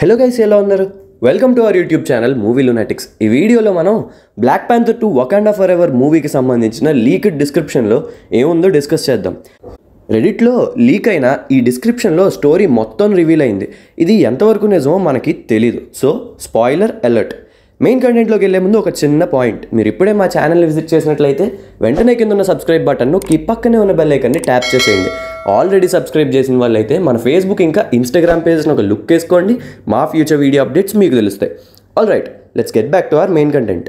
hello guys ఎలా ఉన్నారు welcome to our YouTube channel Movie Lunatics ఈ వీడియోలో మనం Black Panther two Wakanda forever మూవీకి సంబంధించిన లీక్డ్ డిస్క్రిప్షన్లో ఏముందో డిస్కస్ చేద్దాం రెడిట్లో లీక్ అయిన ఈ డిస్క్రిప్షన్లో స్టోరీ మొత్తం రివీల్ అయింది ఇది ఎంతవరకు నిజమో మనకి తెలీదు సో స్పాయిలర్ అలర్ట్ మెయిన్ కంటెంట్లోకి వెళ్ళే ముందు ఒక చిన్న పాయింట్ మీరు ఇప్పుడే మా ఛానల్ని విజిట్ చేసినట్లయితే వెంటనే కింద ఉన్న సబ్స్క్రైబ్ బటన్ను కి పక్కనే ఉన్న బెల్ ఐకన్ని ట్యాప్ చేసేయండి ఆల్రెడీ సబ్స్క్రైబ్ చేసిన వాళ్ళైతే మన ఫేస్బుక్ ఇంకా ఇన్స్టాగ్రామ్ పేజెస్ని ఒక లుక్ వేసుకోండి మా ఫ్యూచర్ వీడియో అప్డేట్స్ మీకు తెలుస్తాయి all right let's get back to our main content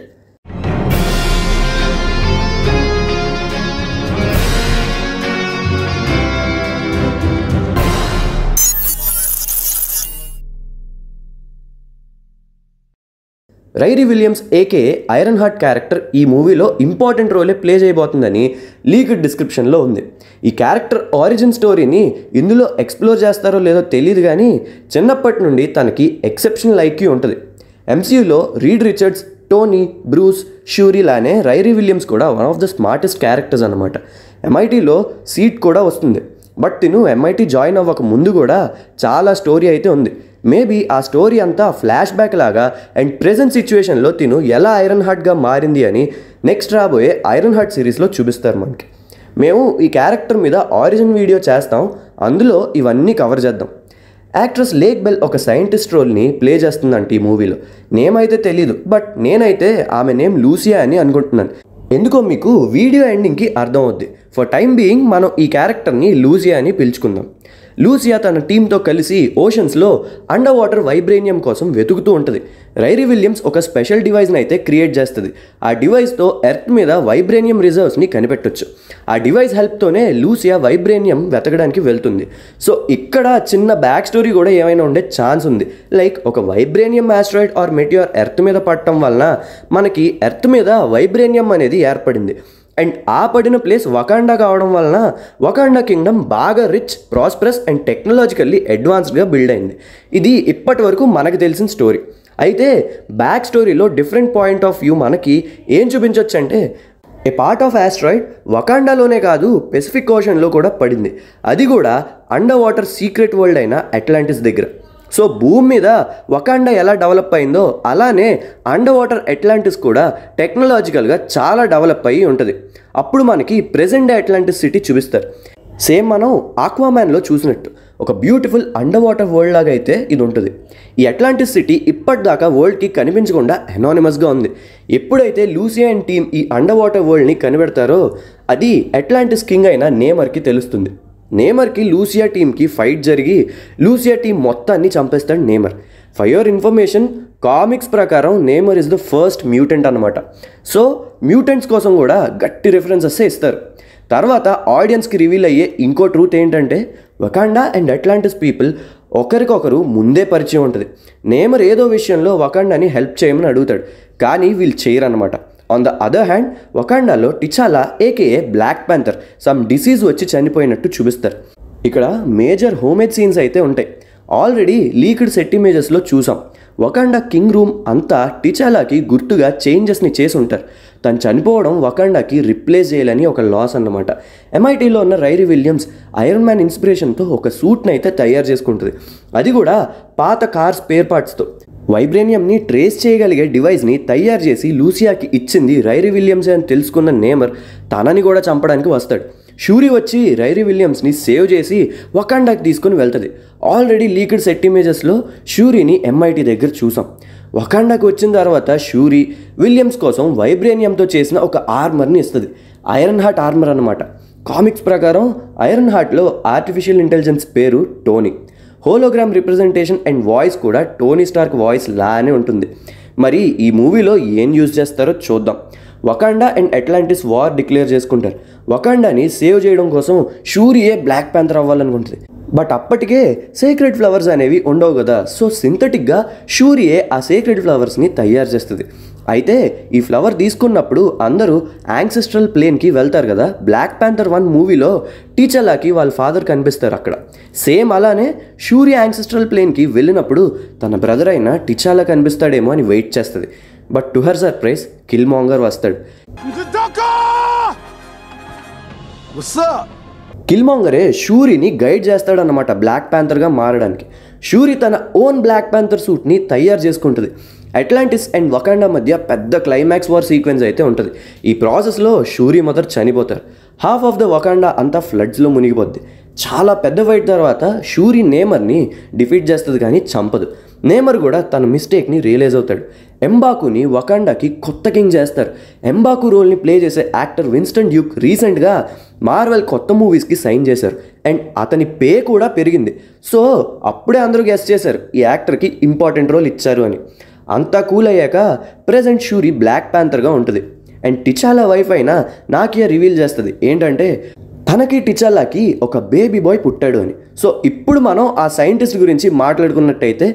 Riri Williams AKA Iron Heart character ఈ మూవీలో ఇంపార్టెంట్ రోలే ప్లే చేయబోతుందని లీక్ డిస్క్రిప్షన్లో ఉంది ఈ క్యారెక్టర్ ఆరిజిన్ స్టోరీని ఇందులో ఎక్స్ప్లోర్ చేస్తారో లేదో తెలియదు కానీ చిన్నప్పటి నుండి తనకి ఎక్సెప్షనల్ ఐక్యూ ఉంటుంది ఎంసీయూలో Reed Richards Tony Bruce Shuri లానే రైరీ విలియమ్స్ కూడా one of the smartest characters అనమాట ఎంఐటీలో సీట్ కూడా వస్తుంది బట్ తిను ఎంఐటీ జాయిన్ అవ్వక ముందు కూడా చాలా స్టోరీ అయితే ఉంది మేబీ ఆ స్టోరీ అంతా ఫ్లాష్ బ్యాక్ లాగా అండ్ ప్రెజెంట్ సిచ్యువేషన్లో తిను ఎలా ఐరన్ హార్ట్గా మారింది అని నెక్స్ట్ రాబోయే ఐరన్ హార్ట్ సిరీస్లో చూపిస్తారు మనకి మేము ఈ క్యారెక్టర్ మీద ఆరిజిన్ వీడియో చేస్తాం అందులో ఇవన్నీ కవర్ చేద్దాం యాక్ట్రెస్ లేక్ బెల్ ఒక సైంటిస్ట్ రోల్ని ప్లే చేస్తుందంట ఈ మూవీలో నేమ్ అయితే తెలీదు బట్ నేనైతే ఆమె నేమ్ లూసియా అని అనుకుంటున్నాను ఎందుకో మీకు వీడియో ఎండింగ్కి అర్థం అవుద్ది ఫర్ టైం బీయింగ్ మనం ఈ క్యారెక్టర్ని లూజియా అని పిలుచుకుందాం లూసియా తన టీంతో కలిసి ఓషన్స్లో అండర్ వాటర్ వైబ్రేనియం కోసం వెతుకుతూ ఉంటుంది రైరీ విలియమ్స్ ఒక స్పెషల్ డివైస్ని అయితే క్రియేట్ చేస్తుంది ఆ డివైస్తో ఎర్త్ మీద వైబ్రేనియం రిజర్వ్స్ని కనిపెట్టొచ్చు ఆ డివైస్ హెల్ప్తోనే లూసియా వైబ్రేనియం వెతకడానికి వెళ్తుంది సో ఇక్కడ చిన్న బ్యాక్ స్టోరీ కూడా ఏమైనా ఉండే ఛాన్స్ ఉంది లైక్ ఒక vibranium asteroid or meteor earth మీద పడటం వలన మనకి ఎర్త్ మీద వైబ్రేనియం అనేది ఏర్పడింది అండ్ ఆ పడిన ప్లేస్ వకాండా కావడం వలన వకాండా కింగ్డమ్ బాగా రిచ్ ప్రాస్పరస్ అండ్ టెక్నాలజికల్లీ అడ్వాన్స్డ్గా బిల్డ్ అయింది ఇది ఇప్పటి వరకు మనకు తెలిసిన స్టోరీ అయితే బ్యాక్ స్టోరీలో డిఫరెంట్ పాయింట్ ఆఫ్ వ్యూ మనకి ఏం చూపించవచ్చు అంటే ఏ పార్ట్ ఆఫ్ యాస్ట్రాయిడ్ వకాండాలోనే కాదు పెసిఫిక్ ఓషన్లో కూడా పడింది అది కూడా అండర్ వాటర్ సీక్రెట్ వరల్డ్ అయిన అట్లాంటిస్ దగ్గర సో భూమి మీద అండ ఎలా డెవలప్ అయిందో అలానే అండర్ వాటర్ అట్లాంటిస్ కూడా టెక్నాలజికల్గా చాలా డెవలప్ అయ్యి ఉంటుంది అప్పుడు మనకి ప్రెజెంట్ డే అట్లాంటిస్ సిటీ చూపిస్తారు సేమ్ మనం ఆక్వామ్యాన్లో చూసినట్టు ఒక బ్యూటిఫుల్ అండర్ వాటర్ వరల్డ్ లాగా అయితే ఇది ఉంటుంది ఈ అట్లాంటిస్ సిటీ ఇప్పటిదాకా వరల్డ్కి కనిపించకుండా ఎనానిమస్గా ఉంది ఎప్పుడైతే అండ్ టీమ్ ఈ అండర్ వాటర్ వరల్డ్ని కనిపెడతారో అది అట్లాంటిస్ కింగ్ అయిన నేమర్కి తెలుస్తుంది నేమర్కి లూసియా టీమ్కి ఫైట్ జరిగి లూసియా టీం మొత్తాన్ని చంపేస్తాడు Namor for your information comics ప్రకారం Namor is the first mutant అనమాట సో మ్యూటెంట్స్ కోసం కూడా గట్టి రిఫరెన్సెస్ ఇస్తారు తర్వాత ఆడియన్స్కి రివీల్ అయ్యే ఇంకో ట్రూత్ ఏంటంటే వకాండా అండ్ అట్లాంటిస్ పీపుల్ ఒకరికొకరు ముందే పరిచయం ఉంటుంది నేమర్ ఏదో విషయంలో వకాండాని హెల్ప్ చేయమని అడుగుతాడు కానీ వీళ్ళు అనమాట ఆన్ ద అదర్ హ్యాండ్ వకాండాలో T'Challa AKA Black Panther some disease వచ్చి చనిపోయినట్టు చూపిస్తారు ఇక్కడ మేజర్ హోమేజ్ సీన్స్ అయితే ఉంటాయి ఆల్రెడీ లీక్డ్ సెట్ ఇమేజెస్లో చూసాం వకాండా కింగ్ రూమ్ అంతా టిచాలాకి గుర్తుగా చేంజెస్ని చేసి ఉంటారు తను చనిపోవడం వకాండాకి రిప్లేస్ చేయాలని ఒక లాస్ అన్నమాట ఎంఐటీలో ఉన్న రైరీ విలియమ్స్ ఐరన్ మ్యాన్ ఇన్స్పిరేషన్తో ఒక సూట్ని అయితే తయారు చేసుకుంటుంది అది కూడా పాత కార్స్ స్పేర్ పార్ట్స్తో వైబ్రేనియంని ట్రేస్ చేయగలిగే డివైస్ని తయారు చేసి లూసియాకి ఇచ్చింది రైరీ విలియమ్స్ అని తెలుసుకున్న నేమర్ తనని కూడా చంపడానికి వస్తాడు షూరి వచ్చి రైరీ విలియమ్స్ని సేవ్ చేసి వకాండాకి తీసుకుని వెళ్తుంది ఆల్రెడీ లీక్డ్ సెట్ ఇమేజెస్లో షూరిని ఎంఐటి దగ్గర చూసాం వకాండాకి వచ్చిన తర్వాత షూరి విలియమ్స్ కోసం వైబ్రేనియంతో చేసిన ఒక ఆర్మర్ని ఇస్తుంది ఐరన్ హార్ట్ ఆర్మర్ అనమాట కామిక్స్ ప్రకారం ఐరన్ హార్ట్లో ఆర్టిఫిషియల్ ఇంటెలిజెన్స్ పేరు Tony hologram representation and voice కూడా టోనీ స్టార్క్ వాయిస్ లానే ఉంటుంది మరి ఈ మూవీలో ఏం యూజ్ చేస్తారో చూద్దాం Wakanda and Atlantis war declare చేసుకుంటారు వకాండాని సేవ్ చేయడం కోసం షూరియే బ్లాక్ ప్యాంతర్ అవ్వాలనుకుంటుంది బట్ అప్పటికే సీక్రెట్ ఫ్లవర్స్ అనేవి ఉండవు కదా సో సింథటిక్గా షూరియే ఆ సీక్రెట్ ఫ్లవర్స్ని తయారు చేస్తుంది అయితే ఈ ఫ్లవర్ తీసుకున్నప్పుడు అందరూ యాంగ్సెస్ట్రల్ ప్లేన్కి వెళ్తారు కదా బ్లాక్ ప్యాంథర్ వన్ మూవీలో టీచర్లాకి వాళ్ళ ఫాదర్ కనిపిస్తారు అక్కడ సేమ్ అలానే షూర్య యాంగ్సెస్ట్రల్ ప్లేన్కి వెళ్ళినప్పుడు తన బ్రదర్ అయిన టీచర్లా కనిపిస్తాడేమో అని వెయిట్ చేస్తుంది but to her surprise Killmonger వస్తాడు కిల్మాంగరే షూరిని గైడ్ చేస్తాడనమాట బ్లాక్ ప్యాంథర్గా మారడానికి షూరి తన ఓన్ బ్లాక్ ప్యాంథర్ సూట్ని తయారు చేసుకుంటుంది అట్లాంటిస్ అండ్ వకాండా మధ్య పెద్ద క్లైమాక్స్ వార్ సీక్వెన్స్ అయితే ఉంటుంది ఈ ప్రాసెస్లో షూరి మదర్ చనిపోతారు హాఫ్ ఆఫ్ ద వకాండా అంతా ఫ్లడ్స్లో మునిగిపోద్ది చాలా పెద్ద ఫైట్ తర్వాత షూరి నేమర్ని డిఫీట్ చేస్తుంది కానీ చంపదు నేమర్ కూడా తన మిస్టేక్ని రియలైజ్ అవుతాడు ఎంబాకుని వకాండాకి కొత్త కింగ్ చేస్తారు ఎంబాకు రోల్ని ప్లే చేసే యాక్టర్ విన్స్టన్ డ్యూక్ రీసెంట్గా మార్వెల్ కొత్త మూవీస్కి సైన్ చేశారు అండ్ అతని పే కూడా పెరిగింది సో అప్పుడే అందరూ గెస్ట్ చేశారు ఈ యాక్టర్కి ఇంపార్టెంట్ రోల్ ఇచ్చారు అని అంతా కూల్ అయ్యాక ప్రజెంట్ షూరి బ్లాక్ ప్యాంతర్గా ఉంటుంది అండ్ టిచాలా వైఫ్ అయినా నాకియా రివీల్ చేస్తుంది ఏంటంటే తనకి టిచాలాకి ఒక బేబీ బాయ్ పుట్టాడు అని సో ఇప్పుడు మనం ఆ సైంటిస్ట్ గురించి మాట్లాడుకున్నట్టయితే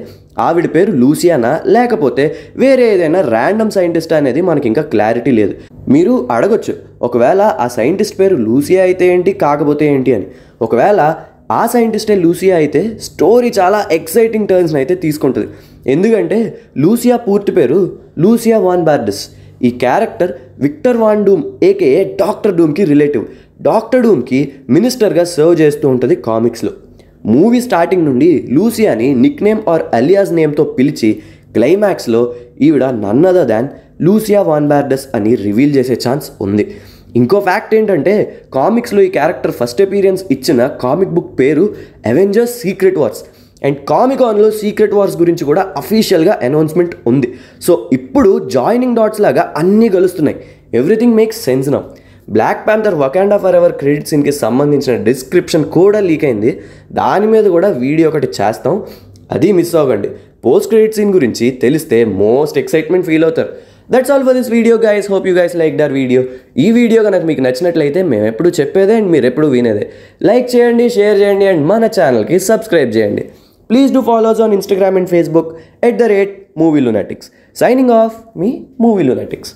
ఆవిడ పేరు లూసియానా లేకపోతే వేరే ఏదైనా ర్యాండమ్ సైంటిస్ట్ అనేది మనకి ఇంకా క్లారిటీ లేదు మీరు అడగొచ్చు ఒకవేళ ఆ సైంటిస్ట్ పేరు లూసియా అయితే ఏంటి కాకపోతే ఏంటి అని ఒకవేళ ఆ సైంటిస్టే లూసియా అయితే స్టోరీ చాలా ఎక్సైటింగ్ టర్న్స్ని అయితే తీసుకుంటుంది ఎందుకంటే లూసియా పూర్తి పేరు లూసియా వాన్ బార్డస్ ఈ character Victor Von Doom AKA doctor డూమ్కి రిలేటివ్ డాక్టర్ డూమ్కి మినిస్టర్గా సర్వ్ చేస్తూ ఉంటుంది కామిక్స్లో మూవీ స్టార్టింగ్ నుండి లూసియాని అని నిక్ నేమ్ ఆర్ అలియాస్ నేమ్తో పిలిచి క్లైమాక్స్లో ఈవిడ అదర్ దాన్ లూసియా బార్డస్ అని రివీల్ చేసే ఛాన్స్ ఉంది ఇంకో ఫ్యాక్ట్ ఏంటంటే కామిక్స్లో ఈ క్యారెక్టర్ ఫస్ట్ అపీరియన్స్ ఇచ్చిన కామిక్ బుక్ పేరు అవెంజర్స్ సీక్రెట్ వార్స్ అండ్ కామికాన్లో సీక్రెట్ వార్స్ గురించి కూడా అఫీషియల్గా అనౌన్స్మెంట్ ఉంది సో ఇప్పుడు జాయినింగ్ డాట్స్ లాగా అన్నీ కలుస్తున్నాయి ఎవ్రీథింగ్ మేక్స్ సెన్స్ నా Black Panther and forever credit సీన్కి సంబంధించిన డిస్క్రిప్షన్ కూడా లీక్ అయింది దాని మీద కూడా వీడియో ఒకటి చేస్తాం అది మిస్ అవ్వండి పోస్ట్ క్రెడిట్ సీన్ గురించి తెలిస్తే మోస్ట్ ఎక్సైట్మెంట్ ఫీల్ అవుతారు that's all for this video guys hope you guys like the video ఈ వీడియో కనుక మీకు నచ్చినట్లయితే మేము ఎప్పుడు చెప్పేదే అండ్ మీరు ఎప్పుడు వినేదే లైక్ చేయండి షేర్ చేయండి అండ్ మన ఛానల్కి సబ్స్క్రైబ్ చేయండి please do follow us on Instagram and Facebook at the rate movie lunatics signing off మీ మూవీ లునాటిక్స్